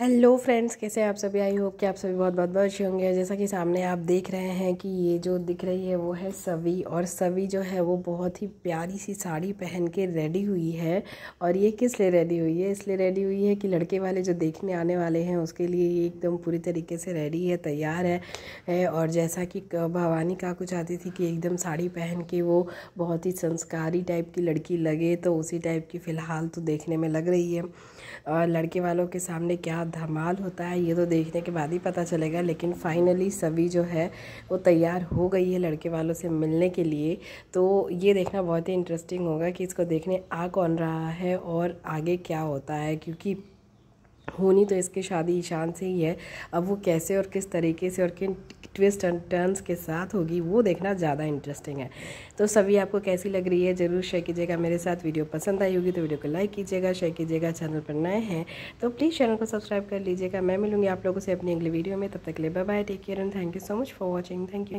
hello friends कैसे आप सभी आई होप कि आप सभी बहुत बहुत बहुत अच्छे होंगे जैसा कि सामने आप देख रहे हैं कि ये जो दिख रही है वो है सवी और सवी जो है वो बहुत ही प्यारी सी साड़ी पहन के रेडी हुई है और ये किस लिए रेडी हुई है इसलिए रेडी हुई है कि लड़के वाले जो देखने आने वाले हैं उसके लिए ये एकदम पूरी तरीके से रेडी है तैयार है, है और जैसा कि भवानी काकू चाहती थी कि एकदम साड़ी पहन के वो बहुत ही संस्कारी टाइप की लड़की लगे तो उसी टाइप की फ़िलहाल तो देखने में लग रही है और लड़के वालों के सामने क्या धमाल होता है ये तो देखने के बाद ही पता चलेगा लेकिन फाइनली सभी जो है वो तैयार हो गई है लड़के वालों से मिलने के लिए तो ये देखना बहुत ही इंटरेस्टिंग होगा कि इसको देखने आ कौन रहा है और आगे क्या होता है क्योंकि होनी तो इसकी शादी ईशान से ही है अब वो कैसे और किस तरीके से और किन ट्विस्ट एंड टर्न्स के साथ होगी वो देखना ज़्यादा इंटरेस्टिंग है तो सभी आपको कैसी लग रही है ज़रूर शेयर कीजिएगा मेरे साथ वीडियो पसंद आई होगी तो वीडियो को लाइक कीजिएगा शेयर कीजिएगा चैनल पर नए हैं तो प्लीज़ चैनल को सब्सक्राइब कर लीजिएगा मैं मिलूंगी आप लोगों से अपनी अगली वीडियो में तब तक ले bye take care and thank you so much for watching thank you